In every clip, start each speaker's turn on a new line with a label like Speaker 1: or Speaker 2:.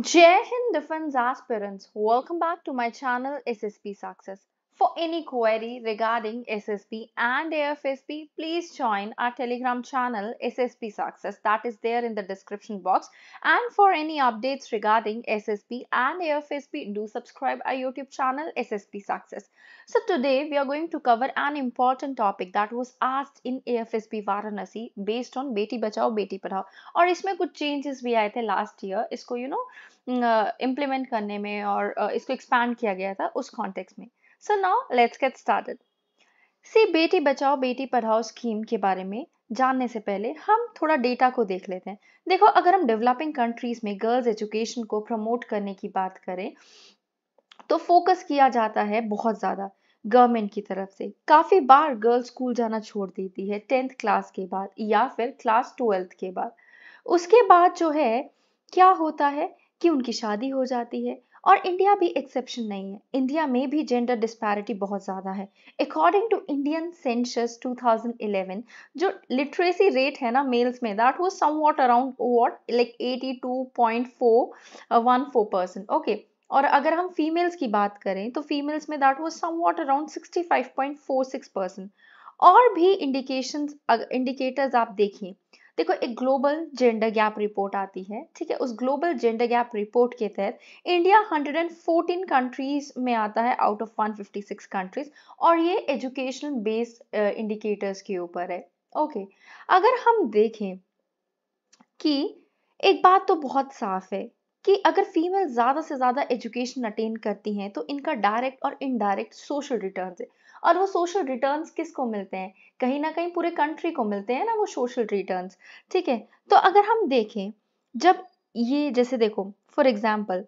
Speaker 1: Jai Hind defense aspirants, welcome back to my channel SSP Success. For any query regarding SSP and AFSP, please join our Telegram channel SSP Success that is there in the description box. And for any updates regarding SSP and AFSP, do subscribe our YouTube channel SSP Success. So today we are going to cover an important topic that was asked in AFSP Varanasi based on Beti Bachao Beti Padhao. और इसमें कुछ changes भी आए last year इसको you know mm, uh, implement करने में और uh, expand kiya gaya tha us context में. So now let's get started see Beti Bachao बेटी पढ़ाओ स्कीम के बारे में जानने से पहले हम थोड़ा डेटा को देख लेते हैं देखो अगर हम डेवलपिंग कंट्रीज में गर्ल्स एजुकेशन को प्रमोट करने की बात करें तो फोकस किया जाता है बहुत ज़्यादा गवर्नमेंट की तरफ से काफ़ी बार गर्ल्स स्कूल जाना छोड़ देती है टेंथ क्लास के बाद या फिर क्लास ट्वेल्थ के बाद उसके बाद जो है क्या होता है कि उनकी शादी हो जाती है और इंडिया भी एक्सेप्शन नहीं है इंडिया में भी जेंडर डिस्पैरिटी बहुत ज़्यादा है अकॉर्डिंग टू इंडियन सेंसस 2011 जो लिटरेसी रेट है ना मेल्स में that was somewhat around what like 82.414 percent okay और अगर हम फीमेल्स की बात करें तो फीमेल्स में that was somewhat around 65.46 percent और भी इंडिकेशंस इंडिकेटर्स आप देखिए देखो एक ग्लोबल जेंडर गैप रिपोर्ट आती है ठीक है उस ग्लोबल जेंडर गैप रिपोर्ट के तहत इंडिया 114 कंट्रीज में आता है आउट ऑफ 156 कंट्रीज और ये एजुकेशन बेस्ड इंडिकेटर्स के ऊपर है ओके okay. अगर हम देखें कि एक बात तो बहुत साफ है कि अगर फीमेल ज़्यादा से ज़्यादा एजुकेशन अटेन करती हैं तो इनका डायरेक्ट और इनडायरेक्ट सोशल रिटर्न है और वो सोशल किस किसको मिलते हैं कहीं ना कहीं पूरे कंट्री को मिलते हैं ना वो सोशल रिटर्न ठीक है तो अगर हम देखें जब ये जैसे देखो फॉर एग्जाम्पल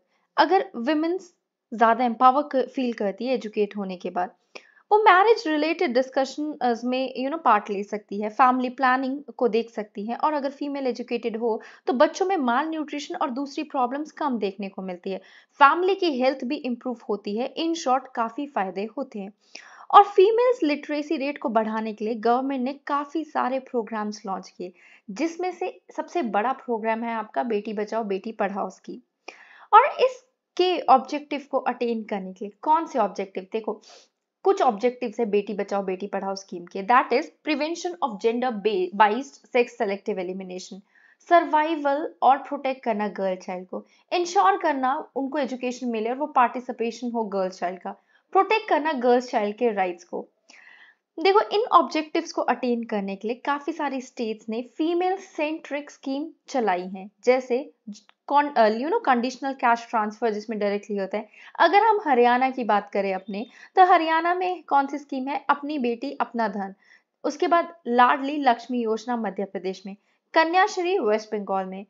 Speaker 1: अगर विमेंस ज़्यादा एम्पावर फील करती है एजुकेट होने के बाद वो मैरिज रिलेटेड डिस्कशन में यू नो पार्ट ले सकती है फैमिली प्लानिंग को देख सकती है और अगर फीमेल एजुकेटेड हो तो बच्चों में माल न्यूट्रिशन और दूसरी प्रॉब्लम्स कम देखने को मिलती है फैमिली की हेल्थ भी इम्प्रूव होती है इन शॉर्ट काफ़ी फायदे होते हैं और फीमेल्स लिटरेसी रेट को बढ़ाने के लिए गवर्नमेंट ने काफ़ी सारे प्रोग्राम्स लॉन्च किए जिसमें से सबसे बड़ा प्रोग्राम है आपका बेटी बचाओ बेटी पढ़ाओ उसकी और इसके ऑब्जेक्टिव को अटेन करने के लिए कौन से ऑब्जेक्टिव देखो कुछ ऑब्जेक्टिव है बेटी बचाओ बेटी पढ़ाओ स्कीम के that is prevention of gender biased sex selective elimination survival और प्रोटेक्ट करना गर्ल चाइल्ड को इंश्योर करना उनको एजुकेशन मिले और वो पार्टिसिपेशन हो गर्ल चाइल्ड का प्रोटेक्ट करना गर्ल्स चाइल्ड के राइट्स को देखो इन ऑब्जेक्टिव्स को अटेन करने के लिए काफ़ी सारी स्टेट्स ने फीमेल सेंट्रिक स्कीम चलाई हैं जैसे you know conditional cash transfer जिसमें डायरेक्टली होता है अगर हम हरियाणा की बात करें अपने तो हरियाणा में कौन सी स्कीम है अपनी बेटी अपना धन उसके बाद लाडली लक्ष्मी योजना मध्य प्रदेश में कन्याश्री वेस्ट बंगाल में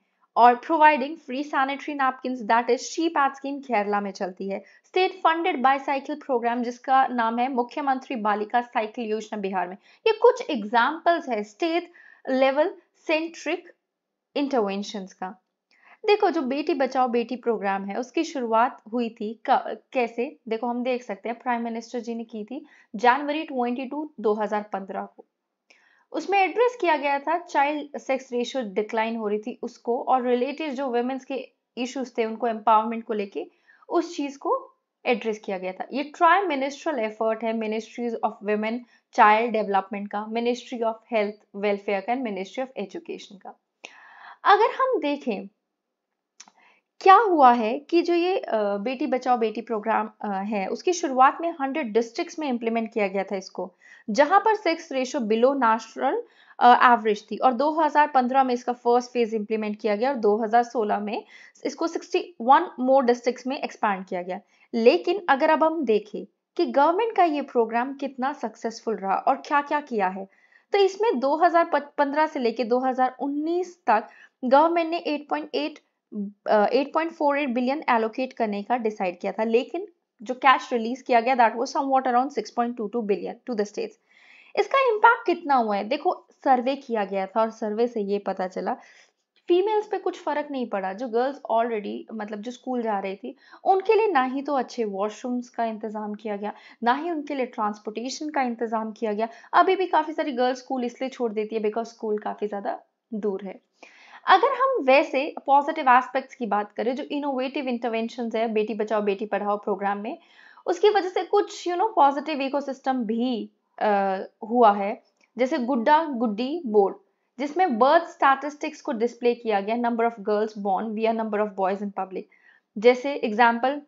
Speaker 1: और providing free sanitary napkin that is she pad scheme Kerala में चलती है स्टेट फंडेड बाईसाइकिल प्रोग्राम जिसका नाम है मुख्यमंत्री बालिका साइकिल योजना बिहार में ये कुछ एग्जाम्पल्स है स्टेट लेवल सेंट्रिक इंटरवेंशन का देखो जो बेटी बचाओ बेटी प्रोग्राम है उसकी शुरुआत हुई थी कैसे देखो हम देख सकते हैं प्राइम मिनिस्टर जी ने की थी जनवरी 22 2015 को उसमें एड्रेस किया गया था चाइल्ड सेक्स रेशियो डिक्लाइन हो रही थी उसको और रिलेटेड जो वेमेन्स के इश्यूज थे उनको एम्पावरमेंट को लेके उस चीज को एड्रेस किया गया था ये ट्राई मिनिस्ट्रल एफर्ट है ministries of women child development का मिनिस्ट्री ऑफ हेल्थ वेलफेयर का एंड मिनिस्ट्री ऑफ एजुकेशन का अगर हम देखें क्या हुआ है कि जो ये बेटी बचाओ बेटी प्रोग्राम है उसकी शुरुआत में हंड्रेड डिस्ट्रिक्ट्स में इम्प्लीमेंट किया गया था इसको जहां पर sex ratio below national average थी और 2015 में इसका फर्स्ट फेज इंप्लीमेंट किया गया और 2016 में इसको 61 मोर डिस्ट्रिक्ट्स में एक्सपैंड किया गया लेकिन अगर अब हम देखें कि गवर्नमेंट का ये प्रोग्राम कितना सक्सेसफुल रहा और क्या क्या किया है तो इसमें 2015 से लेकर 2019 तक गवर्नमेंट ने 8.8 8.48 बिलियन एलोकेट करने का डिसाइड किया था लेकिन जो कैश रिलीज किया गया that was somewhat around 6.22 billion to the states इसका इम्पैक्ट कितना हुआ है देखो सर्वे किया गया था और सर्वे से ये पता चला फीमेल्स पे कुछ फर्क नहीं पड़ा जो गर्ल्स ऑलरेडी मतलब जो स्कूल जा रही थी उनके लिए ना ही तो अच्छे वॉशरूम्स का इंतजाम किया गया ना ही उनके लिए ट्रांसपोर्टेशन का इंतजाम किया गया अभी भी काफ़ी सारी गर्ल्स स्कूल इसलिए छोड़ देती है बिकॉज स्कूल काफ़ी ज़्यादा दूर है अगर हम वैसे पॉजिटिव एस्पेक्ट्स की बात करें जो इनोवेटिव इंटरवेंशन है बेटी बचाओ बेटी पढ़ाओ प्रोग्राम में उसकी वजह से कुछ यू नो पॉजिटिव इकोसिस्टम भी आ, हुआ है जैसे गुड्डा गुड्डी बोर्ड जिसमें बर्थ स्टैटिस्टिक्स को डिस्प्ले किया गया number of girls born vs number of boys in public जैसे एग्जाम्पल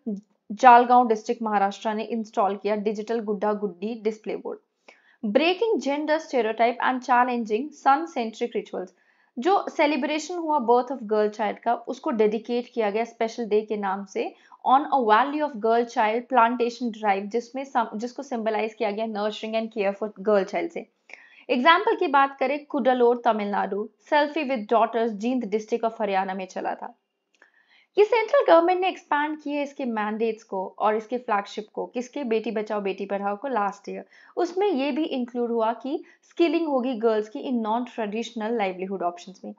Speaker 1: जालगांव डिस्ट्रिक्ट महाराष्ट्र ने इंस्टॉल किया digital Gudda Guddi display board breaking gender stereotype and challenging son centric rituals जो सेलिब्रेशन हुआ बर्थ ऑफ गर्ल चाइल्ड का उसको डेडिकेट किया गया स्पेशल डे के नाम से on a valley of girl child plantation drive जिसमें जिसको सिंबलाइज किया गया nurturing and care for girl child से एग्जाम्पल की बात करें Cuddalore Tamil Nadu selfie with daughters Jind district of Haryana में चला था कि सेंट्रल गवर्नमेंट ने एक्सपैंड किए इसके मैंडेट्स को और इसके फ्लैगशिप को किसके बेटी बचाओ बेटी पढ़ाओ को लास्ट ईयर उसमें ये भी इंक्लूड हुआ कि स्किलिंग होगी गर्ल्स की in non traditional livelihood option में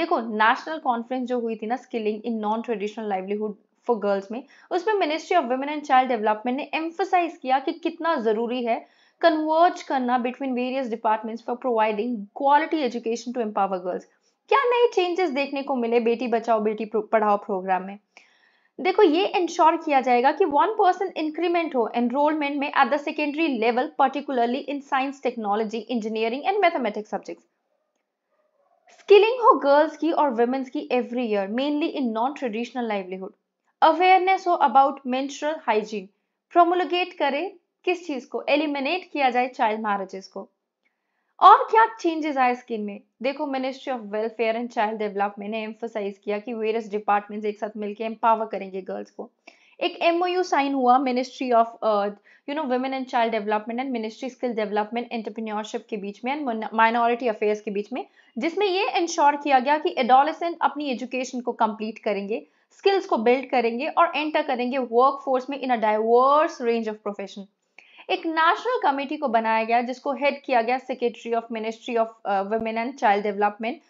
Speaker 1: देखो नेशनल कॉन्फ्रेंस जो हुई थी ना skilling in non traditional livelihood for girls में उसमें ministry of women and child development ने एम्फोसाइज किया कि कितना ज़रूरी है कन्वर्ज करना between various departments for providing quality education to empower girls क्या नए चेंजेस देखने को मिले बेटी बचाओ बेटी पढ़ाओ प्रोग्राम में देखो ये इंश्योर किया जाएगा कि वन परसेंट इंक्रीमेंट हो एनरोलमेंट में at the secondary level particularly in science technology engineering and mathematics subjects skilling हो गर्ल्स की और वुमेन्स की every year mainly in non traditional livelihood awareness हो अबाउट मेंस्ट्रुअल हाइजीन प्रोमोलोगेट करे किस चीज को एलिमिनेट किया जाए चाइल्ड मैरिजेस को और क्या चेंजेस आए स्किन में देखो ministry of welfare and child development ने एम्फोसाइज किया कि वेरियस डिपार्टमेंट्स एक साथ मिलकर एम्पावर करेंगे गर्ल्स को एक एमओयू साइन हुआ ministry of you know women and child development and ministry skill development entrepreneurship के बीच में एंड माइनॉरिटी अफेयर्स के बीच में जिसमें ये इंश्योर किया गया कि एडोलेसेंट अपनी एजुकेशन को कंप्लीट करेंगे स्किल्स को बिल्ड करेंगे और एंटर करेंगे वर्क फोर्स में in a diverse range of profession एक नेशनल कमेटी को बनाया गया जिसको हेड किया गया secretary of ministry of women and child development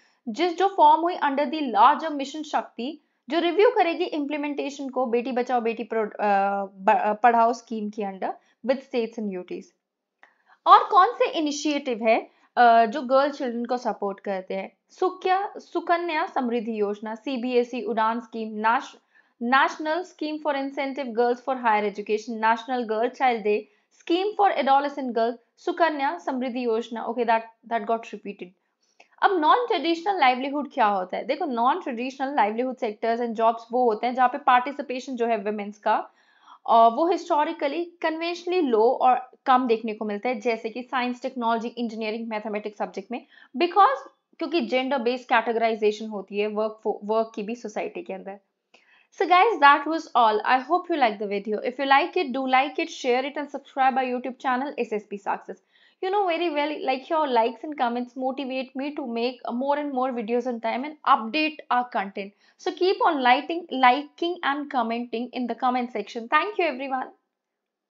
Speaker 1: जिस जो फॉर्म हुई under the large of mission Shakti जो रिव्यू करेगी इंप्लीमेंटेशन को बेटी बचाओ बेटी uh, uh, पढ़ाओ स्कीम के under with states and UTs और कौन से इनिशिएटिव है uh, जो गर्ल चिल्ड्रन को सपोर्ट करते हैं सुक्या Sukanya Samriddhi Yojana CBSE e, Udaan scheme national scheme for incentive girls for higher education national girl child day scheme for adolescent girls sukanya samriddhi yojana okay that that got repeated अब non traditional livelihood क्या होता है देखो non traditional livelihood sectors and jobs वो होते हैं जहाँ पे पार्टिसिपेशन जो है वुमेन्स का वो हिस्टोरिकली कन्वेंशनली लो और कम देखने को मिलता है जैसे कि science technology engineering mathematics subject में बिकॉज क्योंकि जेंडर बेस्ड कैटेगराइजेशन होती है वर्क वर्क की भी सोसाइटी के अंदर So guys, that was all. I hope you liked the video. If you like it, do like it, share it and subscribe our YouTube channel SSP Success. You know very well, like your likes and comments motivate me to make more and more videos on time and update our content. So keep on liking, liking and commenting in the comment section. Thank you everyone.